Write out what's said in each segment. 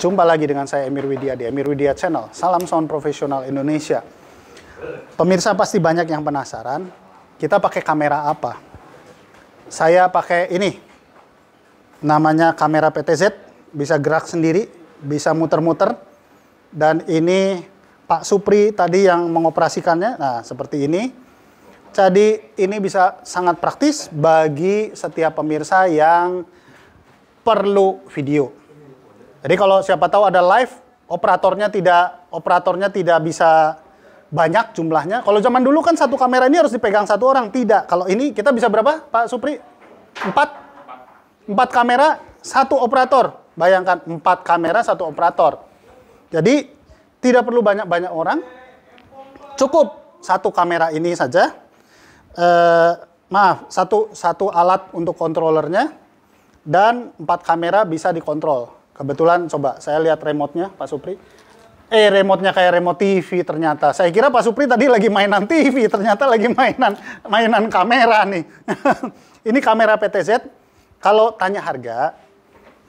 Jumpa lagi dengan saya Emir Widya di Emir Widya Channel. Salam sound profesional Indonesia. Pemirsa pasti banyak yang penasaran, kita pakai kamera apa? Saya pakai ini. Namanya kamera PTZ, bisa gerak sendiri, bisa muter-muter. Dan ini Pak Supri tadi yang mengoperasikannya. Nah, seperti ini. Jadi ini bisa sangat praktis bagi setiap pemirsa yang perlu video jadi kalau siapa tahu ada live, operatornya tidak operatornya tidak bisa banyak jumlahnya. Kalau zaman dulu kan satu kamera ini harus dipegang satu orang, tidak. Kalau ini kita bisa berapa, Pak Supri? Empat? Empat kamera, satu operator. Bayangkan empat kamera, satu operator. Jadi tidak perlu banyak-banyak orang, cukup satu kamera ini saja. E, maaf, satu satu alat untuk kontrolernya dan empat kamera bisa dikontrol. Kebetulan coba saya lihat remotenya Pak Supri. Eh, remotenya kayak remote TV ternyata. Saya kira Pak Supri tadi lagi mainan TV, ternyata lagi mainan mainan kamera nih. ini kamera PTZ. Kalau tanya harga,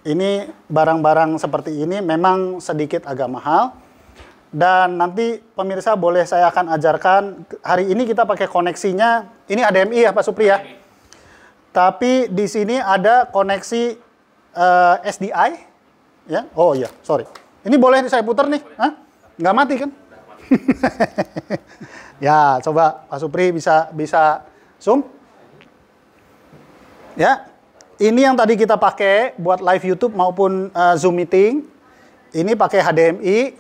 ini barang-barang seperti ini memang sedikit agak mahal. Dan nanti pemirsa boleh saya akan ajarkan hari ini kita pakai koneksinya. Ini HDMI ya Pak Supri ya. Tapi di sini ada koneksi uh, eh, SDI ya. Oh iya, sorry. Ini boleh saya putar nih? Hah? Nggak mati kan? ya, coba Pak Supri bisa bisa zoom. Ya. Ini yang tadi kita pakai buat live YouTube maupun uh, Zoom meeting. Ini pakai HDMI.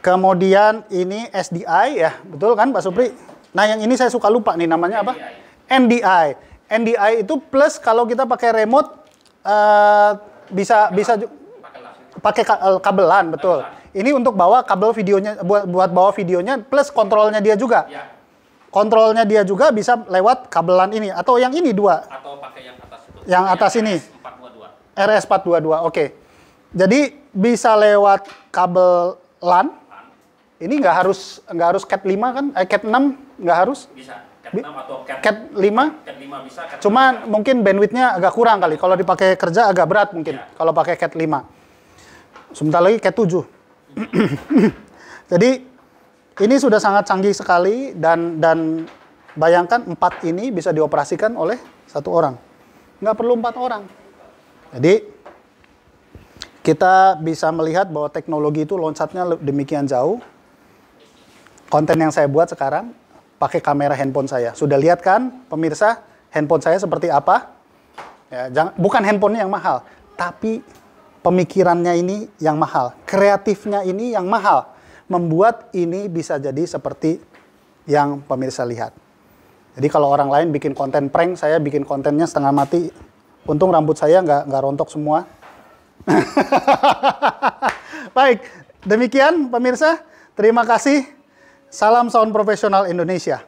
Kemudian ini SDI ya, betul kan Pak Supri? Nah, yang ini saya suka lupa nih namanya apa? NDI. NDI itu plus kalau kita pakai remote uh, bisa bisa pakai eh, kabelan betul. Ini untuk bawa kabel videonya buat buat bawa videonya plus kontrolnya dia juga. Ya. Kontrolnya dia juga bisa lewat kabelan ini atau yang ini dua. Atau pakai yang atas itu. Yang atas yang ini. RS 422. RS 422. Oke. Okay. Jadi bisa lewat kabel LAN. Ini nggak harus nggak harus Cat 5 kan? Eh, Cat 6 nggak harus? Bisa. Cat 6 atau Cat, Cat 5? Cat 5 bisa. Cat Cuman 5 mungkin bandwidthnya agak kurang kali. Kalau dipakai kerja agak berat mungkin. Ya. Kalau pakai Cat 5. Sebentar lagi ke 7. Jadi ini sudah sangat canggih sekali dan dan bayangkan empat ini bisa dioperasikan oleh satu orang. Nggak perlu empat orang. Jadi kita bisa melihat bahwa teknologi itu loncatnya demikian jauh. Konten yang saya buat sekarang pakai kamera handphone saya. Sudah lihat kan pemirsa handphone saya seperti apa? Ya, jangan, bukan handphonenya yang mahal, tapi pemikirannya ini yang mahal, kreatifnya ini yang mahal, membuat ini bisa jadi seperti yang pemirsa lihat. Jadi kalau orang lain bikin konten prank, saya bikin kontennya setengah mati. Untung rambut saya nggak nggak rontok semua. Baik, demikian pemirsa. Terima kasih. Salam Sound Profesional Indonesia.